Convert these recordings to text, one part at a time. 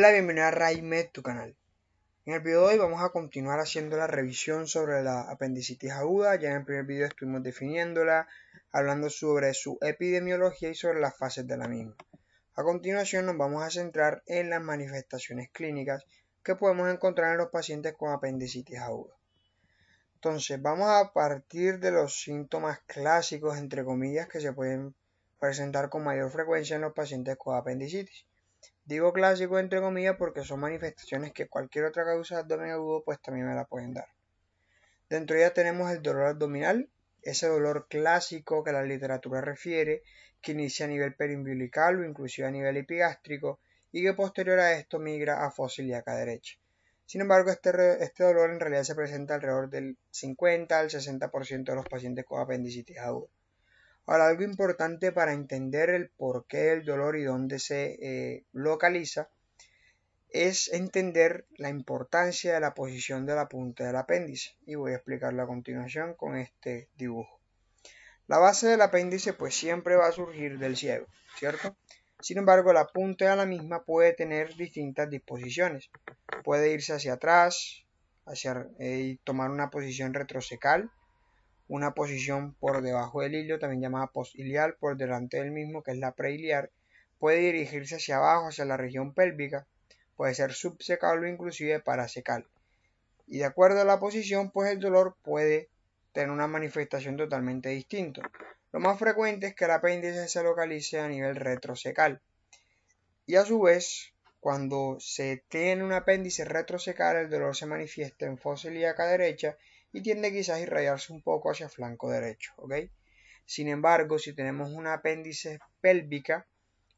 Hola, bienvenido a RaiMed, tu canal. En el video de hoy vamos a continuar haciendo la revisión sobre la apendicitis aguda. Ya en el primer video estuvimos definiéndola, hablando sobre su epidemiología y sobre las fases de la misma. A continuación nos vamos a centrar en las manifestaciones clínicas que podemos encontrar en los pacientes con apendicitis aguda. Entonces vamos a partir de los síntomas clásicos, entre comillas, que se pueden presentar con mayor frecuencia en los pacientes con apendicitis. Digo clásico entre comillas porque son manifestaciones que cualquier otra causa de abdomen agudo pues también me la pueden dar. Dentro de ella tenemos el dolor abdominal, ese dolor clásico que la literatura refiere, que inicia a nivel periumbilical o inclusive a nivel epigástrico y que posterior a esto migra a fósil y acá derecha. Sin embargo, este, este dolor en realidad se presenta alrededor del 50 al 60% de los pacientes con apendicitis aguda. Ahora, algo importante para entender el por qué del dolor y dónde se eh, localiza es entender la importancia de la posición de la punta del apéndice y voy a explicarlo a continuación con este dibujo. La base del apéndice pues siempre va a surgir del ciego, ¿cierto? Sin embargo, la punta de la misma puede tener distintas disposiciones. Puede irse hacia atrás, eh, y tomar una posición retrosecal, una posición por debajo del hilo, también llamada posiliar, por delante del mismo, que es la preiliar, puede dirigirse hacia abajo, hacia la región pélvica, puede ser subsecal o inclusive parasecal. Y de acuerdo a la posición, pues el dolor puede tener una manifestación totalmente distinta. Lo más frecuente es que el apéndice se localice a nivel retrosecal. Y a su vez, cuando se tiene un apéndice retrosecal, el dolor se manifiesta en fosa ilíaca derecha y tiende quizás a irradiarse un poco hacia flanco derecho. ¿ok? Sin embargo, si tenemos una apéndice pélvica,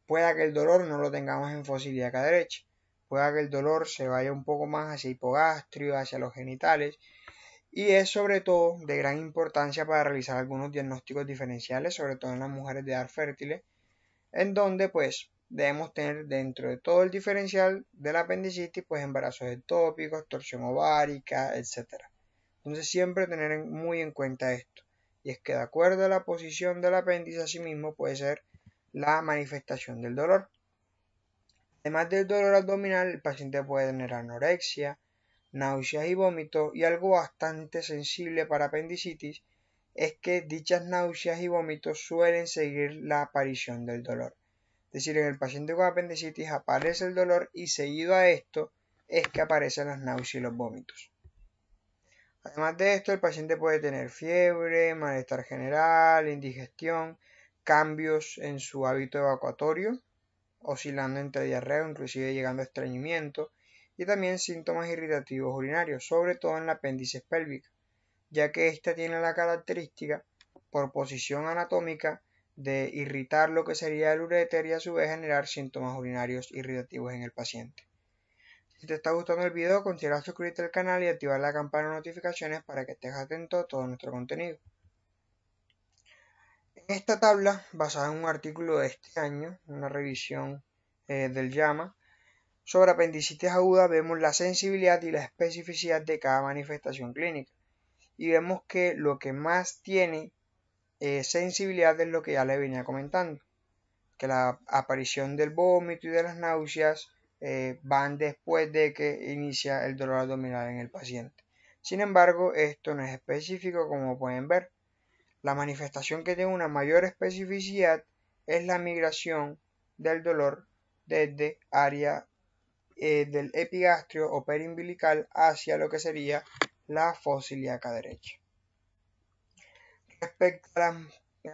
pueda que el dolor no lo tengamos en acá derecha, pueda que el dolor se vaya un poco más hacia hipogastrio, hacia los genitales, y es sobre todo de gran importancia para realizar algunos diagnósticos diferenciales, sobre todo en las mujeres de edad fértil, en donde pues debemos tener dentro de todo el diferencial de la apendicitis pues embarazos ectópicos, torsión ovárica, etcétera. Entonces siempre tener muy en cuenta esto, y es que de acuerdo a la posición del apéndice, mismo puede ser la manifestación del dolor. Además del dolor abdominal, el paciente puede tener anorexia, náuseas y vómitos, y algo bastante sensible para apendicitis es que dichas náuseas y vómitos suelen seguir la aparición del dolor. Es decir, en el paciente con apendicitis aparece el dolor y seguido a esto es que aparecen las náuseas y los vómitos. Además de esto, el paciente puede tener fiebre, malestar general, indigestión, cambios en su hábito evacuatorio, oscilando entre diarrea, inclusive llegando a estreñimiento, y también síntomas irritativos urinarios, sobre todo en la apéndice pélvica, ya que ésta tiene la característica, por posición anatómica, de irritar lo que sería el ureter y a su vez generar síntomas urinarios irritativos en el paciente. Si te está gustando el video, considera suscribirte al canal y activar la campana de notificaciones para que estés atento a todo nuestro contenido. En esta tabla, basada en un artículo de este año, una revisión eh, del llama, sobre apendicitis aguda vemos la sensibilidad y la especificidad de cada manifestación clínica. Y vemos que lo que más tiene eh, sensibilidad es lo que ya le venía comentando, que la aparición del vómito y de las náuseas, eh, van después de que inicia el dolor abdominal en el paciente. Sin embargo, esto no es específico como pueden ver. La manifestación que tiene una mayor especificidad es la migración del dolor desde área eh, del epigastrio o perimbilical hacia lo que sería la fosiliaca derecha. Respecto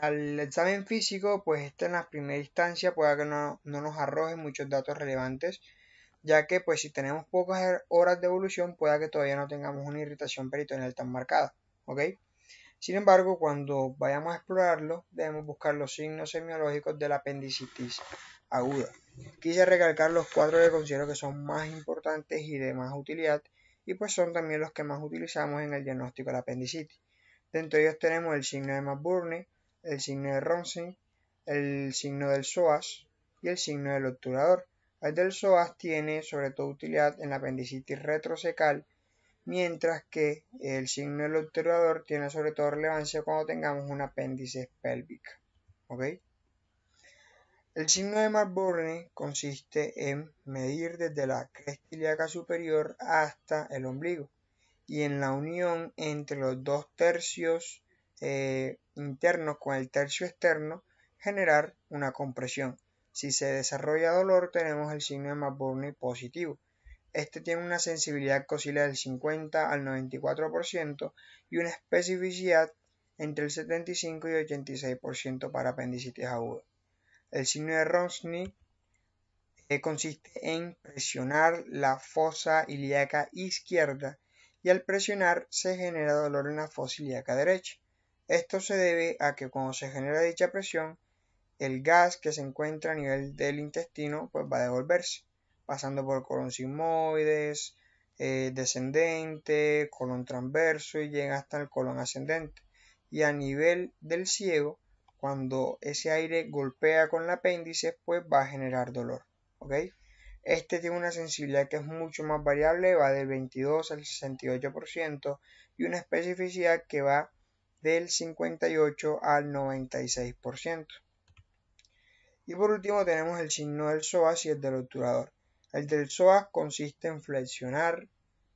al examen físico, pues este en la primera instancia puede que no, no nos arroje muchos datos relevantes ya que pues si tenemos pocas horas de evolución pueda que todavía no tengamos una irritación peritoneal tan marcada, ¿ok? Sin embargo, cuando vayamos a explorarlo, debemos buscar los signos semiológicos de la apendicitis aguda. Quise recalcar los cuatro que considero que son más importantes y de más utilidad, y pues son también los que más utilizamos en el diagnóstico de la apendicitis. Dentro de ellos tenemos el signo de McBurney, el signo de Ronson, el signo del psoas y el signo del obturador. El psoas tiene sobre todo utilidad en la apendicitis retrosecal, mientras que el signo del obturador tiene sobre todo relevancia cuando tengamos un apéndice pélvico. El signo de McBurney consiste en medir desde la cresta ilíaca superior hasta el ombligo y en la unión entre los dos tercios eh, internos con el tercio externo generar una compresión. Si se desarrolla dolor, tenemos el signo de McBurney positivo. Este tiene una sensibilidad que del 50 al 94% y una especificidad entre el 75 y 86% para apendicitis aguda. El signo de Ronsny eh, consiste en presionar la fosa ilíaca izquierda y al presionar se genera dolor en la fosa ilíaca derecha. Esto se debe a que cuando se genera dicha presión, el gas que se encuentra a nivel del intestino pues va a devolverse, pasando por colon sigmoides, eh, descendente, colon transverso y llega hasta el colon ascendente. Y a nivel del ciego, cuando ese aire golpea con el apéndice, pues va a generar dolor. ¿ok? Este tiene una sensibilidad que es mucho más variable, va del 22 al 68% y una especificidad que va del 58 al 96%. Y por último tenemos el signo del psoas y el del obturador. El del psoas consiste en flexionar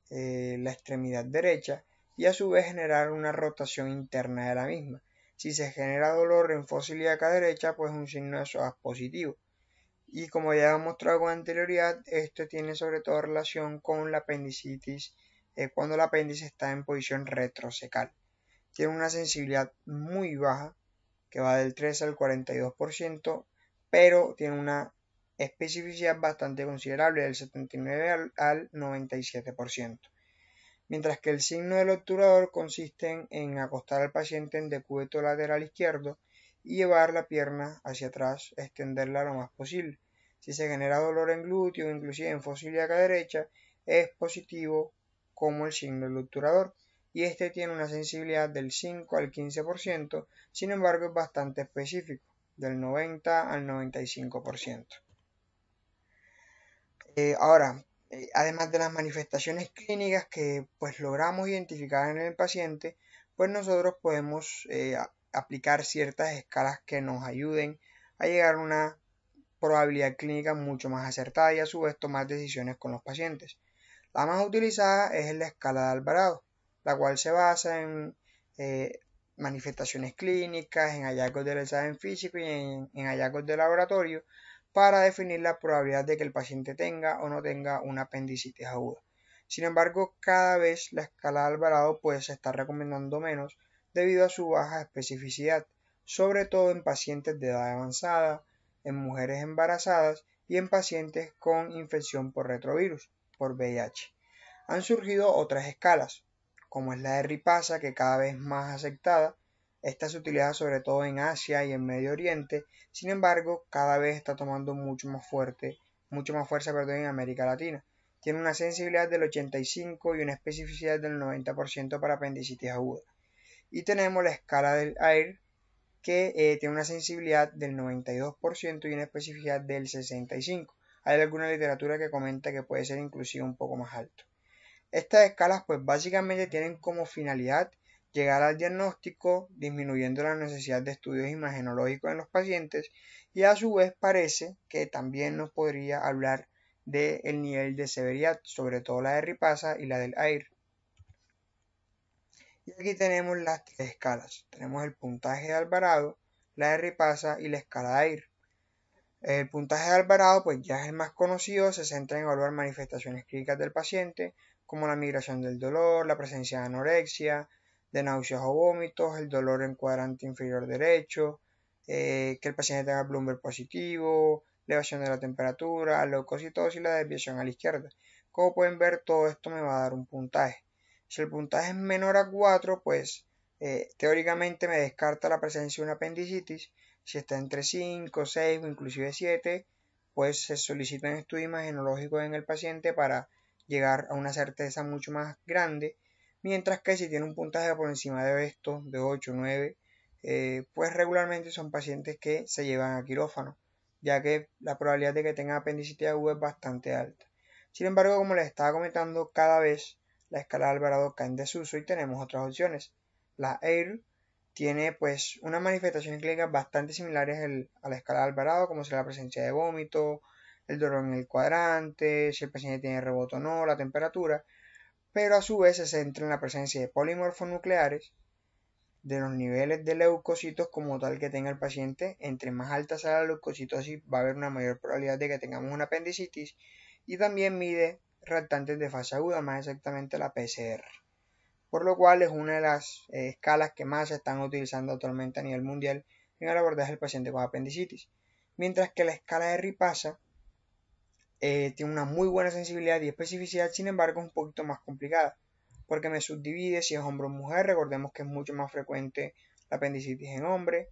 eh, la extremidad derecha y a su vez generar una rotación interna de la misma. Si se genera dolor en acá derecha, pues un signo de psoas positivo. Y como ya hemos mostrado con anterioridad, esto tiene sobre todo relación con la apendicitis eh, cuando el apéndice está en posición retrosecal. Tiene una sensibilidad muy baja, que va del 3 al 42%, pero tiene una especificidad bastante considerable, del 79 al, 97%. Mientras que el signo del obturador consiste en acostar al paciente en decúbito lateral izquierdo y llevar la pierna hacia atrás, extenderla lo más posible. Si se genera dolor en glúteo, inclusive en ilíaca derecha, es positivo como el signo del obturador y este tiene una sensibilidad del 5 al 15%, sin embargo es bastante específico del 90 al 95%. Eh, ahora, eh, además de las manifestaciones clínicas que pues logramos identificar en el paciente, pues nosotros podemos eh, aplicar ciertas escalas que nos ayuden a llegar a una probabilidad clínica mucho más acertada y a su vez tomar decisiones con los pacientes. La más utilizada es la escala de Alvarado, la cual se basa en manifestaciones clínicas, en hallazgos del examen físico y en, hallazgos de laboratorio para definir la probabilidad de que el paciente tenga o no tenga una apendicitis aguda. Sin embargo, cada vez la escala de Alvarado puede se está recomendando menos debido a su baja especificidad, sobre todo en pacientes de edad avanzada, en mujeres embarazadas y en pacientes con infección por retrovirus, por VIH. Han surgido otras escalas, como es la de ripasa, que cada vez más aceptada. Esta se utiliza sobre todo en Asia y en Medio Oriente, sin embargo, cada vez está tomando mucho más fuerte, mucho más fuerza, en América Latina. Tiene una sensibilidad del 85 y una especificidad del 90% para apendicitis aguda. Y tenemos la escala del AIR, que eh, tiene una sensibilidad del 92% y una especificidad del 65%. Hay alguna literatura que comenta que puede ser inclusive un poco más alto. Estas escalas pues básicamente tienen como finalidad llegar al diagnóstico disminuyendo la necesidad de estudios imagenológicos en los pacientes y a su vez parece que también nos podría hablar del el nivel de severidad, sobre todo la de Ripasa y la del AIR. Y aquí tenemos las tres escalas. Tenemos el puntaje de Alvarado, la de Ripasa y la escala de AIR. El puntaje de Alvarado pues ya es el más conocido, se centra en evaluar manifestaciones clínicas del paciente, como la migración del dolor, la presencia de anorexia, de náuseas o vómitos, el dolor en cuadrante inferior derecho, eh, que el paciente tenga Bloomberg positivo, elevación de la temperatura, leucocitosis y la desviación a la izquierda. Como pueden ver, todo esto me va a dar un puntaje. Si el puntaje es menor a 4, pues eh, teóricamente me descarta la presencia de una apendicitis. Si está entre 5, 6 o inclusive 7, pues se solicita un estudio imagenológico en el paciente para llegar a una certeza mucho más grande, mientras que si tiene un puntaje por encima de esto, de 8, 9, eh, pues regularmente son pacientes que se llevan a quirófano, ya que la probabilidad de que tenga apendicitis es bastante alta. Sin embargo, como les estaba comentando, cada vez la escala de Alvarado cae en desuso y tenemos otras opciones. La AIR tiene pues unas manifestaciones clínicas bastante similares a la escala de Alvarado, como será la presencia de vómito, el dolor en el cuadrante, si el paciente tiene rebote o no, la temperatura, pero a su vez se centra en la presencia de polimorfos nucleares, de los niveles de leucocitos como tal que tenga el paciente. Entre más alta sea la leucocitosis, va a haber una mayor probabilidad de que tengamos una apendicitis y también mide reactantes de fase aguda, más exactamente la PCR. Por lo cual es una de las eh, escalas que más se están utilizando actualmente a nivel mundial en el abordaje del paciente con apendicitis. Mientras que la escala de Ripasa eh, tiene una muy buena sensibilidad y especificidad, sin embargo es un poquito más complicada, porque me subdivide si es hombre o mujer, recordemos que es mucho más frecuente la apendicitis en hombre.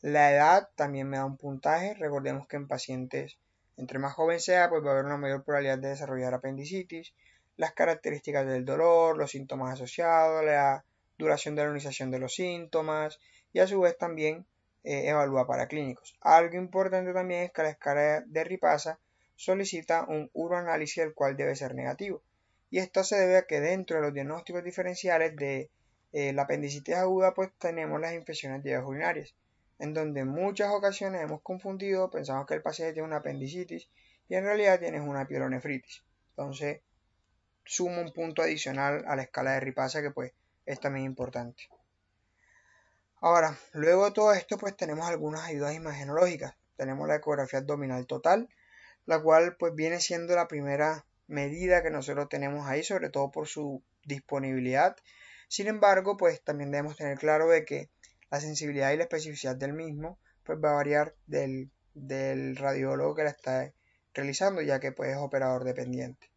La edad también me da un puntaje, recordemos que en pacientes entre más joven sea, pues va a haber una mayor probabilidad de desarrollar apendicitis. Las características del dolor, los síntomas asociados, la duración de la organización de los síntomas y a su vez también eh, evalúa para clínicos. Algo importante también es que la escala de Ripasa solicita un uroanálisis el cual debe ser negativo. Y esto se debe a que dentro de los diagnósticos diferenciales de eh, la apendicitis aguda pues tenemos las infecciones de urinarias, en donde en muchas ocasiones hemos confundido, pensamos que el paciente tiene una apendicitis y en realidad tiene una pielonefritis. Entonces, suma un punto adicional a la escala de Ripasa que pues es también importante. Ahora, luego de todo esto pues tenemos algunas ayudas imagenológicas. Tenemos la ecografía abdominal total, la cual pues viene siendo la primera medida que nosotros tenemos ahí, sobre todo por su disponibilidad. Sin embargo, pues también debemos tener claro de que la sensibilidad y la especificidad del mismo pues va a variar del, radiólogo que la está realizando, ya que pues es operador dependiente.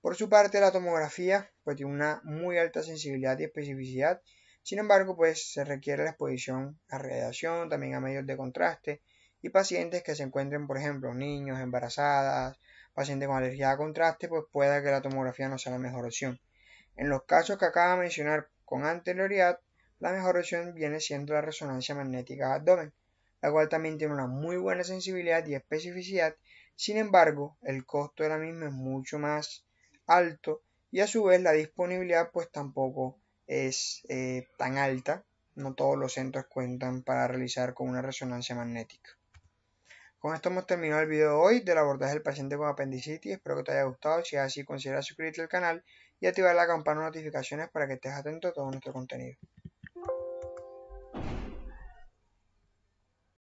Por su parte, la tomografía pues tiene una muy alta sensibilidad y especificidad, sin embargo, pues se requiere la exposición a radiación, también a medios de contraste, y pacientes que se encuentren, por ejemplo, niños, embarazadas, pacientes con alergia a contraste, pues pueda que la tomografía no sea la mejor opción. En los casos que acaba de mencionar con anterioridad, la mejor opción viene siendo la resonancia magnética abdomen, la cual también tiene una muy buena sensibilidad y especificidad, sin embargo, el costo de la misma es mucho más alto y a su vez la disponibilidad pues tampoco es eh, tan alta, no todos los centros cuentan para realizar con una resonancia magnética. Con esto hemos terminado el video de hoy del abordaje del paciente con apendicitis. Espero que te haya gustado. Si es así, considera suscribirte al canal y activar la campana de notificaciones para que estés atento a todo nuestro contenido.